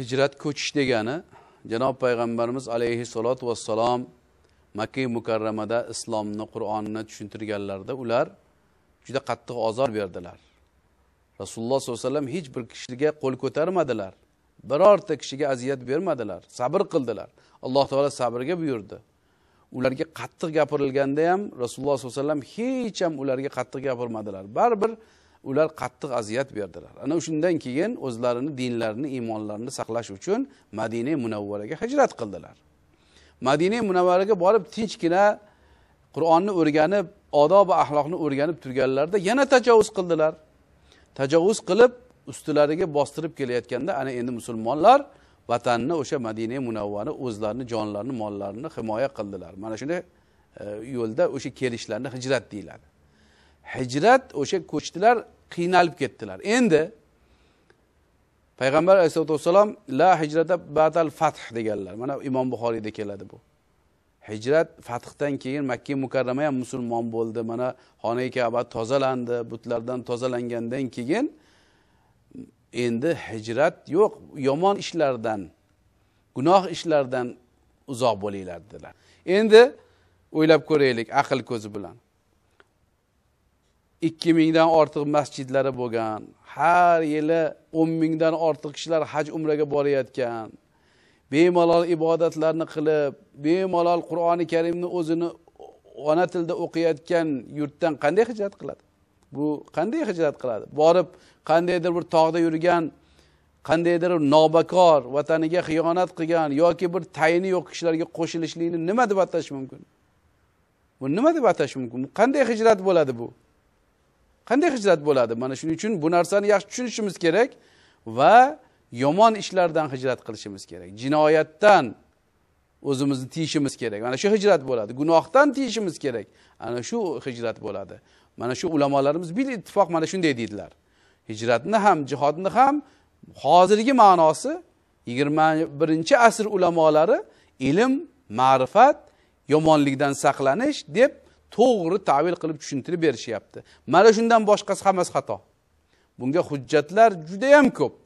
hijrat ko'chish degani janob payg'ambarimiz alayhissalotu vassalom makka mukarramada islomni qur'onni tushuntirganlarida ular juda qattiq ozor berdilar rasululloh sollallohu alayhi vasallam hech bir kishiga qo'l ko'tarmadilar birorta kishiga aziyat bermadilar sabr qildilar alloh taolo sabrga buyurdi ularga qattiq gapirilganda ham rasululloh sollallohu alayhi vasallam hech ham ularga qattiq gapirmadilar baribir ular qattiq aziyat berdilar ana shundan keyin o'zlarini dinlarini iymonlarini saqlash uchun madina munavvaraga hijrat qildilar madina munavvaraga borib tinchgina qur'onni o'rganib odob va axloqni o'rganib turganlarida yana tajovuz qildilar tajovuz qilib ustilariga bostirib kelayotganda ana endi musulmonlar vatanni o'sha madina munavvani o'zlarini jonlarini mollarini himoya qildilar mana shunday e, yo'lda o'sha kelishlarni hijrat deyiladi hijrat o'sha ko'chdilar qiynalib ketdilar endi payg'ambar alayhisalotu vassalom la hijrata badal fath deganlar mana imom buxoriyda keladi bu hijrat fathdan keyin makka mukarrama ham musulmon bo'ldi mana xonai kaba tozalandi butlardan tozalangandan keyin endi hijrat yo'q yomon ishlardan gunoh ishlardan uzoq bo'linglar dedilar endi o'ylab ko'raylik aql ko'zi bilan ikki mingdan ortiq masjidlari bo'lgan har yili o'n mingdan ortiq kishilar haj umraga borayotgan bemalol ibodatlarni qilib bemalol qur'oni karimni o'zini ona tilida o'qiyotgan yurtdan qanday hijrat qiladi bu qanday hijrat qiladi borib qandaydir bir tog'da yurgan qandaydir nobakor vataniga xiyonat qilgan yoki bir tayini yo'q kishilarga qo'shilishlikni nima deb atash mumkin bu nima deb atash mumkin qanday hijrat bo'ladi bu qanday hijrat bo'ladi mana shuning uchun bu narsani yaxshi tushunishimiz kerak va yomon ishlardan hijrat qilishimiz kerak jinoyatdan o'zimizni tiyishimiz kerak mana shu hijrat bo'ladi gunohdan tiyishimiz kerak ana shu hijrat bo'ladi mana shu ulamolarimiz bil ittifoq mana shunday deydilar hijratni ham jihodni ham hozirgi ma'nosi yigirma birinchi asr ulamolari ilm ma'rifat yomonlikdan saqlanish deb to'g'ri tavil qilib tushuntirib berishyapti mana shundan boshqasi hammasi xato bunga hujjatlar judayam ko'p